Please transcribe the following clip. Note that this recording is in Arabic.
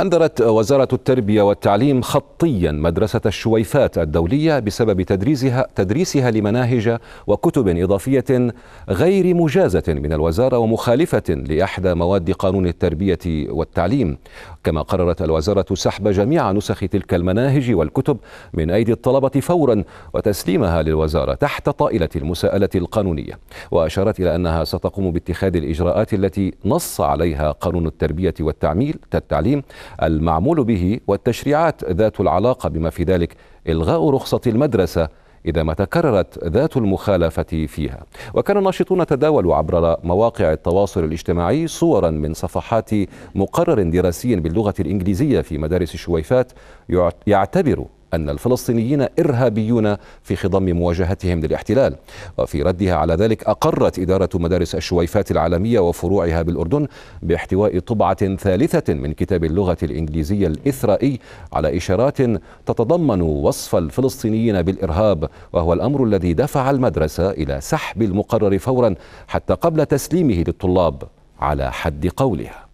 أنذرت وزارة التربية والتعليم خطيا مدرسة الشويفات الدولية بسبب تدريسها تدريسها لمناهج وكتب إضافية غير مجازة من الوزارة ومخالفة لإحدى مواد قانون التربية والتعليم، كما قررت الوزارة سحب جميع نسخ تلك المناهج والكتب من أيدي الطلبة فورا وتسليمها للوزارة تحت طائلة المساءلة القانونية، وأشارت إلى أنها ستقوم باتخاذ الإجراءات التي نص عليها قانون التربية والتعميل التعليم المعمول به والتشريعات ذات العلاقة بما في ذلك إلغاء رخصة المدرسة إذا ما تكررت ذات المخالفة فيها وكان الناشطون تداولوا عبر مواقع التواصل الاجتماعي صورا من صفحات مقرر دراسي باللغة الإنجليزية في مدارس الشويفات يعتبر أن الفلسطينيين إرهابيون في خضم مواجهتهم للاحتلال وفي ردها على ذلك أقرت إدارة مدارس الشويفات العالمية وفروعها بالأردن باحتواء طبعة ثالثة من كتاب اللغة الإنجليزية الإثرائي على إشارات تتضمن وصف الفلسطينيين بالإرهاب وهو الأمر الذي دفع المدرسة إلى سحب المقرر فورا حتى قبل تسليمه للطلاب على حد قولها